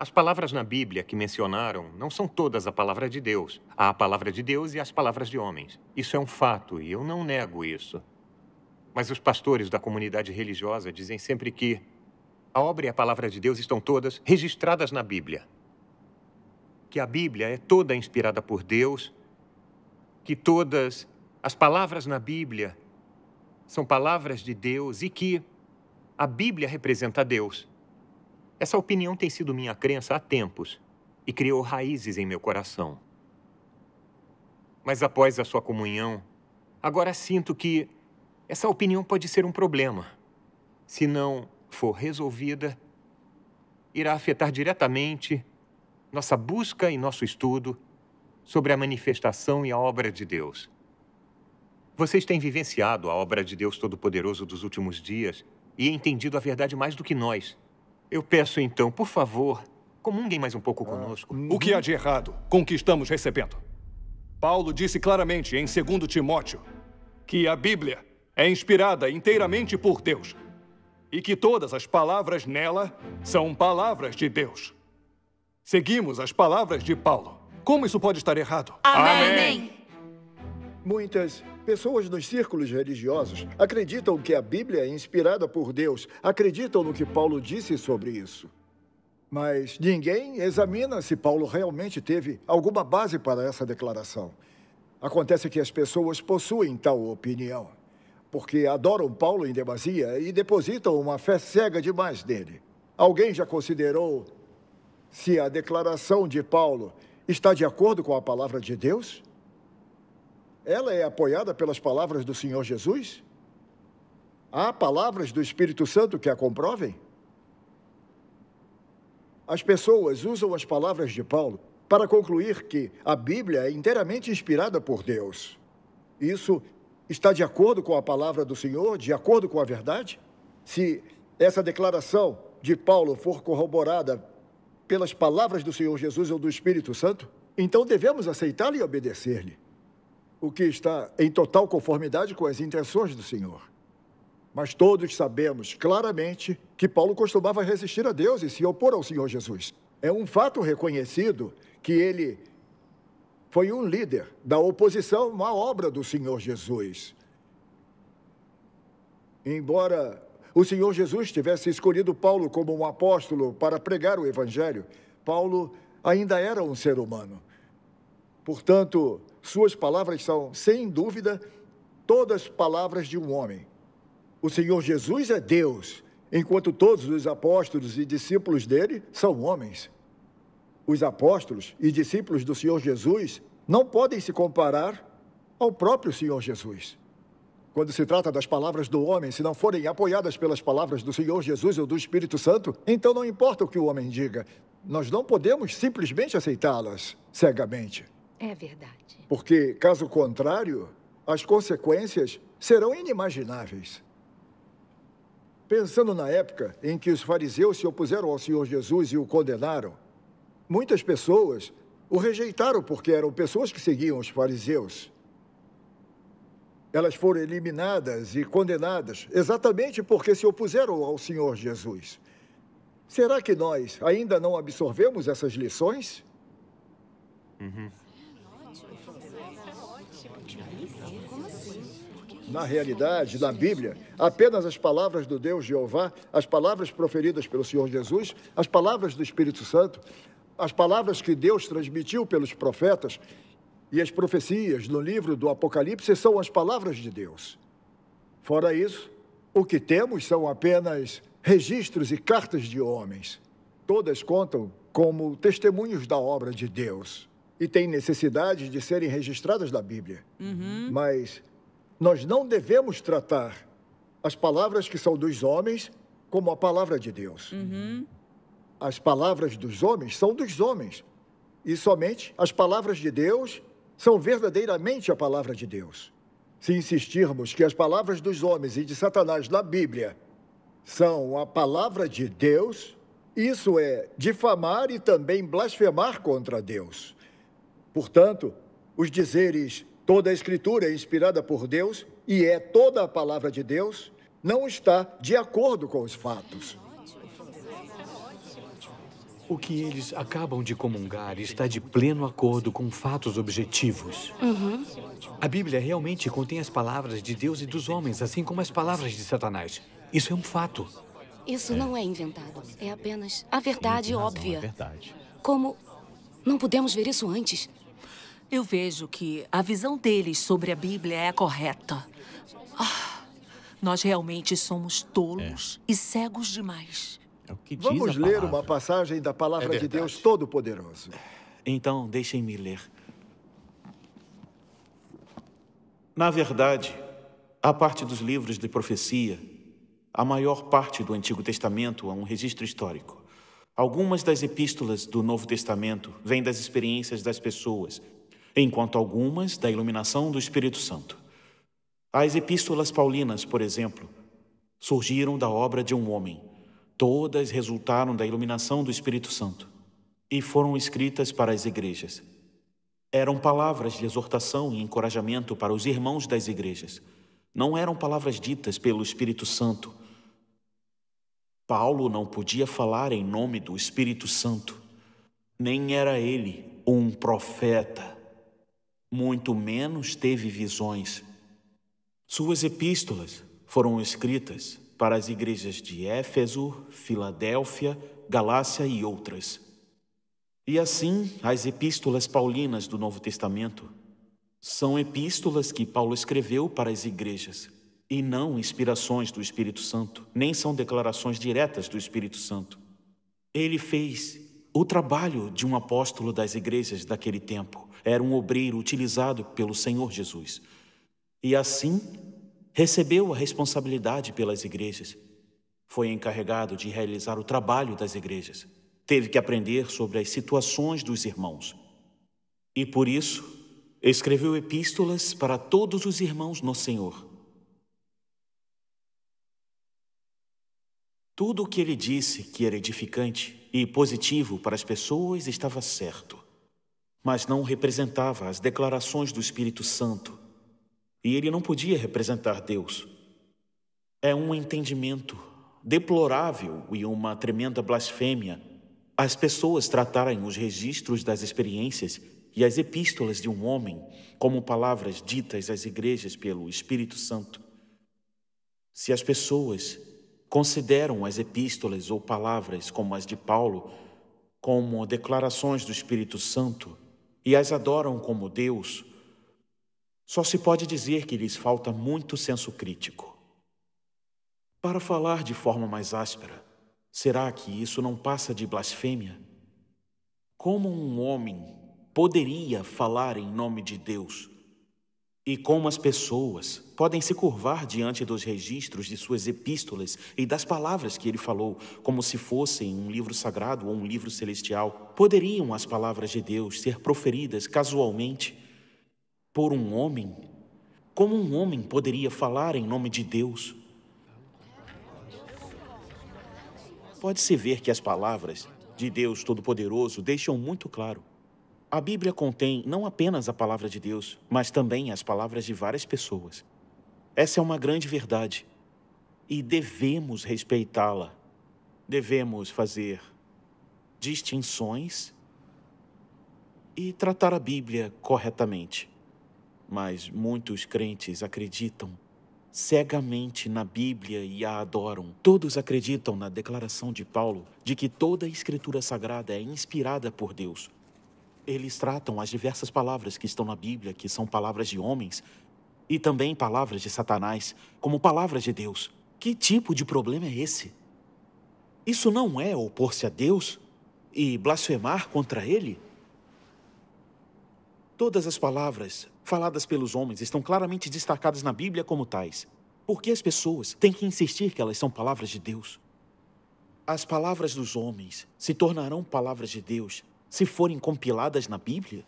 As palavras na Bíblia que mencionaram não são todas a palavra de Deus. Há a palavra de Deus e as palavras de homens. Isso é um fato e eu não nego isso. Mas os pastores da comunidade religiosa dizem sempre que a obra e a palavra de Deus estão todas registradas na Bíblia. Que a Bíblia é toda inspirada por Deus, que todas as palavras na Bíblia são palavras de Deus e que a Bíblia representa Deus. Essa opinião tem sido minha crença há tempos e criou raízes em meu coração. Mas após a sua comunhão, agora sinto que essa opinião pode ser um problema. Se não for resolvida, irá afetar diretamente nossa busca e nosso estudo sobre a manifestação e a obra de Deus. Vocês têm vivenciado a obra de Deus Todo-Poderoso dos últimos dias e entendido a verdade mais do que nós. Eu peço então, por favor, comunguem mais um pouco ah, conosco. O que há de errado com o que estamos recebendo? Paulo disse claramente em 2 Timóteo que a Bíblia é inspirada inteiramente por Deus e que todas as palavras nela são palavras de Deus. Seguimos as palavras de Paulo. Como isso pode estar errado? Amém! Amém. Muitas Pessoas nos círculos religiosos acreditam que a Bíblia é inspirada por Deus, acreditam no que Paulo disse sobre isso. Mas ninguém examina se Paulo realmente teve alguma base para essa declaração. Acontece que as pessoas possuem tal opinião, porque adoram Paulo em demasia e depositam uma fé cega demais nele. Alguém já considerou se a declaração de Paulo está de acordo com a palavra de Deus? ela é apoiada pelas palavras do Senhor Jesus? Há palavras do Espírito Santo que a comprovem? As pessoas usam as palavras de Paulo para concluir que a Bíblia é inteiramente inspirada por Deus. Isso está de acordo com a palavra do Senhor, de acordo com a verdade? Se essa declaração de Paulo for corroborada pelas palavras do Senhor Jesus ou do Espírito Santo, então devemos aceitá-la e obedecer-lhe o que está em total conformidade com as intenções do Senhor. Mas todos sabemos claramente que Paulo costumava resistir a Deus e se opor ao Senhor Jesus. É um fato reconhecido que ele foi um líder da oposição à obra do Senhor Jesus. Embora o Senhor Jesus tivesse escolhido Paulo como um apóstolo para pregar o Evangelho, Paulo ainda era um ser humano. Portanto, suas palavras são, sem dúvida, todas palavras de um homem. O Senhor Jesus é Deus, enquanto todos os apóstolos e discípulos dele são homens. Os apóstolos e discípulos do Senhor Jesus não podem se comparar ao próprio Senhor Jesus. Quando se trata das palavras do homem, se não forem apoiadas pelas palavras do Senhor Jesus ou do Espírito Santo, então não importa o que o homem diga, nós não podemos simplesmente aceitá-las cegamente. É verdade. Porque, caso contrário, as consequências serão inimagináveis. Pensando na época em que os fariseus se opuseram ao Senhor Jesus e o condenaram, muitas pessoas o rejeitaram porque eram pessoas que seguiam os fariseus. Elas foram eliminadas e condenadas exatamente porque se opuseram ao Senhor Jesus. Será que nós ainda não absorvemos essas lições? Uhum. na realidade, na Bíblia, apenas as palavras do Deus Jeová, as palavras proferidas pelo Senhor Jesus, as palavras do Espírito Santo, as palavras que Deus transmitiu pelos profetas e as profecias no livro do Apocalipse são as palavras de Deus. Fora isso, o que temos são apenas registros e cartas de homens. Todas contam como testemunhos da obra de Deus e têm necessidade de serem registradas na Bíblia. Uhum. Mas nós não devemos tratar as palavras que são dos homens como a palavra de Deus. Uhum. As palavras dos homens são dos homens. E somente as palavras de Deus são verdadeiramente a palavra de Deus. Se insistirmos que as palavras dos homens e de Satanás na Bíblia são a palavra de Deus, isso é difamar e também blasfemar contra Deus. Portanto, os dizeres Toda a Escritura é inspirada por Deus e é toda a palavra de Deus, não está de acordo com os fatos. O que eles acabam de comungar está de pleno acordo com fatos objetivos. Uhum. A Bíblia realmente contém as palavras de Deus e dos homens, assim como as palavras de Satanás. Isso é um fato. Isso é. não é inventado. É apenas a verdade é óbvia. É verdade. Como não pudemos ver isso antes? Eu vejo que a visão deles sobre a Bíblia é a correta. Ah, nós realmente somos tolos é. e cegos demais. É Vamos ler uma passagem da palavra é de Deus Todo-Poderoso. Então, deixem-me ler. Na verdade, a parte dos livros de profecia, a maior parte do Antigo Testamento é um registro histórico. Algumas das epístolas do Novo Testamento vêm das experiências das pessoas enquanto algumas da iluminação do Espírito Santo. As epístolas paulinas, por exemplo, surgiram da obra de um homem. Todas resultaram da iluminação do Espírito Santo e foram escritas para as igrejas. Eram palavras de exortação e encorajamento para os irmãos das igrejas. Não eram palavras ditas pelo Espírito Santo. Paulo não podia falar em nome do Espírito Santo, nem era ele um profeta muito menos teve visões. Suas epístolas foram escritas para as igrejas de Éfeso, Filadélfia, Galácia e outras. E assim, as epístolas paulinas do Novo Testamento são epístolas que Paulo escreveu para as igrejas e não inspirações do Espírito Santo, nem são declarações diretas do Espírito Santo. Ele fez o trabalho de um apóstolo das igrejas daquele tempo era um obreiro utilizado pelo Senhor Jesus. E assim, recebeu a responsabilidade pelas igrejas. Foi encarregado de realizar o trabalho das igrejas. Teve que aprender sobre as situações dos irmãos. E por isso, escreveu epístolas para todos os irmãos no Senhor. Tudo o que ele disse que era edificante e positivo para as pessoas estava certo mas não representava as declarações do Espírito Santo. E ele não podia representar Deus. É um entendimento deplorável e uma tremenda blasfêmia as pessoas tratarem os registros das experiências e as epístolas de um homem como palavras ditas às igrejas pelo Espírito Santo. Se as pessoas consideram as epístolas ou palavras como as de Paulo como declarações do Espírito Santo, e as adoram como Deus, só se pode dizer que lhes falta muito senso crítico. Para falar de forma mais áspera, será que isso não passa de blasfêmia? Como um homem poderia falar em nome de Deus? e como as pessoas podem se curvar diante dos registros de suas epístolas e das palavras que ele falou, como se fossem um livro sagrado ou um livro celestial, poderiam as palavras de Deus ser proferidas casualmente por um homem? Como um homem poderia falar em nome de Deus? Pode-se ver que as palavras de Deus Todo-Poderoso deixam muito claro a Bíblia contém não apenas a palavra de Deus, mas também as palavras de várias pessoas. Essa é uma grande verdade e devemos respeitá-la. Devemos fazer distinções e tratar a Bíblia corretamente. Mas muitos crentes acreditam cegamente na Bíblia e a adoram. Todos acreditam na declaração de Paulo de que toda a Escritura Sagrada é inspirada por Deus, eles tratam as diversas palavras que estão na Bíblia, que são palavras de homens, e também palavras de Satanás, como palavras de Deus. Que tipo de problema é esse? Isso não é opor-se a Deus e blasfemar contra Ele? Todas as palavras faladas pelos homens estão claramente destacadas na Bíblia como tais. Por que as pessoas têm que insistir que elas são palavras de Deus? As palavras dos homens se tornarão palavras de Deus se forem compiladas na Bíblia?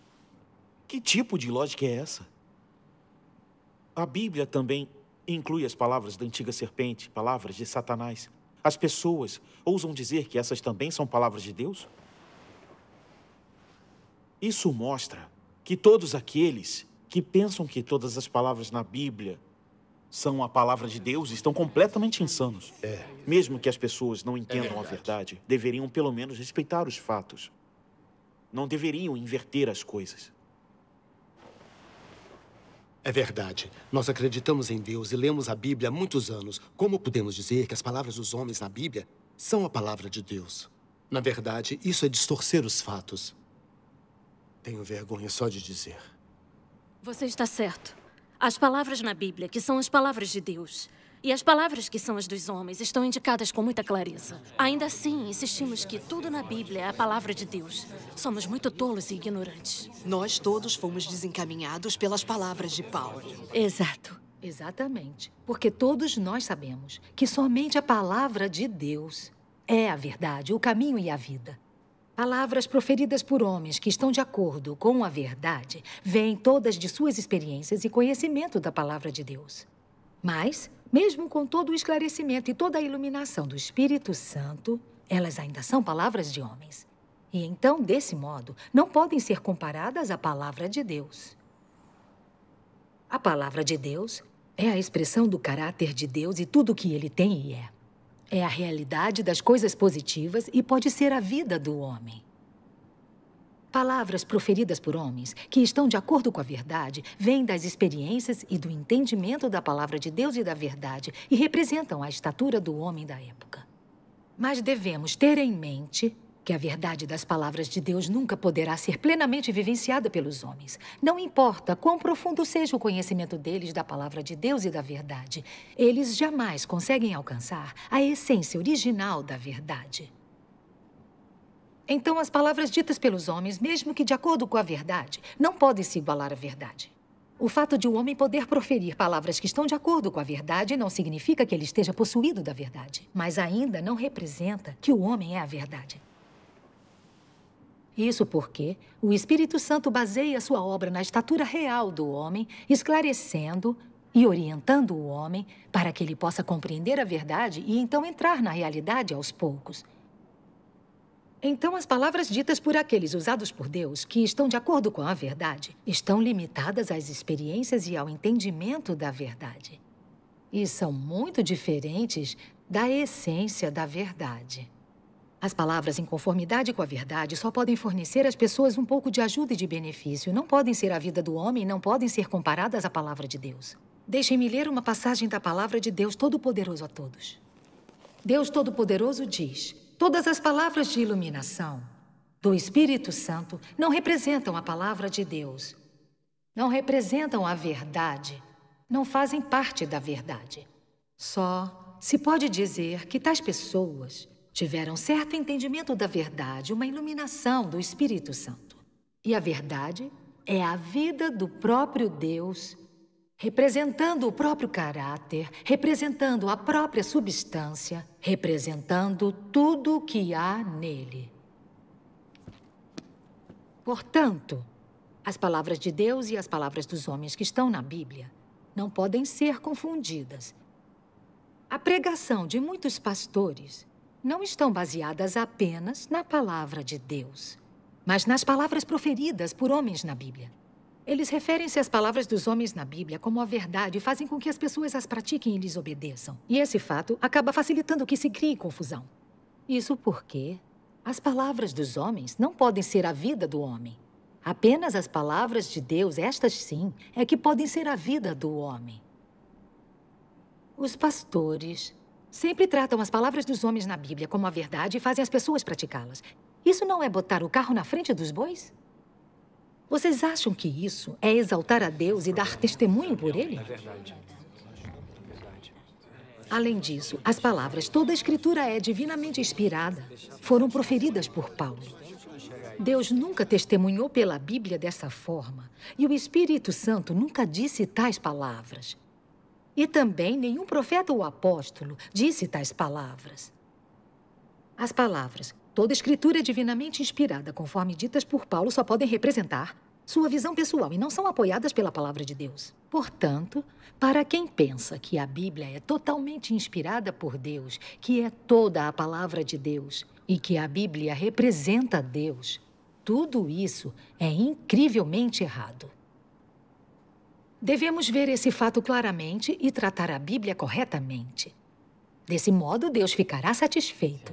Que tipo de lógica é essa? A Bíblia também inclui as palavras da antiga serpente, palavras de Satanás. As pessoas ousam dizer que essas também são palavras de Deus? Isso mostra que todos aqueles que pensam que todas as palavras na Bíblia são a palavra de Deus estão completamente insanos. É. Mesmo que as pessoas não é entendam é a verdade, deveriam pelo menos respeitar os fatos. Não deveriam inverter as coisas. É verdade. Nós acreditamos em Deus e lemos a Bíblia há muitos anos. Como podemos dizer que as palavras dos homens na Bíblia são a palavra de Deus? Na verdade, isso é distorcer os fatos. Tenho vergonha só de dizer. Você está certo. As palavras na Bíblia, que são as palavras de Deus, e as palavras que são as dos homens estão indicadas com muita clareza. Ainda assim, insistimos que tudo na Bíblia é a palavra de Deus. Somos muito tolos e ignorantes. Nós todos fomos desencaminhados pelas palavras de Paulo. Exato. Exatamente. Porque todos nós sabemos que somente a palavra de Deus é a verdade, o caminho e a vida. Palavras proferidas por homens que estão de acordo com a verdade vêm todas de suas experiências e conhecimento da palavra de Deus. Mas, mesmo com todo o esclarecimento e toda a iluminação do Espírito Santo, elas ainda são palavras de homens. E então, desse modo, não podem ser comparadas à palavra de Deus. A palavra de Deus é a expressão do caráter de Deus e tudo o que ele tem e é. É a realidade das coisas positivas e pode ser a vida do homem. Palavras proferidas por homens que estão de acordo com a verdade vêm das experiências e do entendimento da palavra de Deus e da verdade e representam a estatura do homem da época. Mas devemos ter em mente que a verdade das palavras de Deus nunca poderá ser plenamente vivenciada pelos homens. Não importa quão profundo seja o conhecimento deles da palavra de Deus e da verdade, eles jamais conseguem alcançar a essência original da verdade. Então, as palavras ditas pelos homens, mesmo que de acordo com a verdade, não podem se igualar à verdade. O fato de o um homem poder proferir palavras que estão de acordo com a verdade não significa que ele esteja possuído da verdade, mas ainda não representa que o homem é a verdade. Isso porque o Espírito Santo baseia sua obra na estatura real do homem, esclarecendo e orientando o homem para que ele possa compreender a verdade e então entrar na realidade aos poucos, então, as palavras ditas por aqueles usados por Deus, que estão de acordo com a verdade, estão limitadas às experiências e ao entendimento da verdade. E são muito diferentes da essência da verdade. As palavras em conformidade com a verdade só podem fornecer às pessoas um pouco de ajuda e de benefício. Não podem ser a vida do homem, não podem ser comparadas à palavra de Deus. Deixem-me ler uma passagem da palavra de Deus Todo-Poderoso a todos. Deus Todo-Poderoso diz: Todas as palavras de iluminação do Espírito Santo não representam a palavra de Deus, não representam a verdade, não fazem parte da verdade. Só se pode dizer que tais pessoas tiveram certo entendimento da verdade, uma iluminação do Espírito Santo. E a verdade é a vida do próprio Deus representando o próprio caráter, representando a própria substância, representando tudo o que há nele. Portanto, as palavras de Deus e as palavras dos homens que estão na Bíblia não podem ser confundidas. A pregação de muitos pastores não estão baseadas apenas na palavra de Deus, mas nas palavras proferidas por homens na Bíblia. Eles referem-se às palavras dos homens na Bíblia como a verdade e fazem com que as pessoas as pratiquem e lhes obedeçam. E esse fato acaba facilitando que se crie confusão. Isso porque as palavras dos homens não podem ser a vida do homem. Apenas as palavras de Deus, estas sim, é que podem ser a vida do homem. Os pastores sempre tratam as palavras dos homens na Bíblia como a verdade e fazem as pessoas praticá-las. Isso não é botar o carro na frente dos bois? Vocês acham que isso é exaltar a Deus e dar testemunho por Ele? É verdade. Além disso, as palavras, toda a escritura é divinamente inspirada, foram proferidas por Paulo. Deus nunca testemunhou pela Bíblia dessa forma, e o Espírito Santo nunca disse tais palavras. E também nenhum profeta ou apóstolo disse tais palavras. As palavras, toda escritura é divinamente inspirada, conforme ditas por Paulo, só podem representar sua visão pessoal e não são apoiadas pela palavra de Deus. Portanto, para quem pensa que a Bíblia é totalmente inspirada por Deus, que é toda a palavra de Deus e que a Bíblia representa Deus, tudo isso é incrivelmente errado. Devemos ver esse fato claramente e tratar a Bíblia corretamente. Desse modo, Deus ficará satisfeito.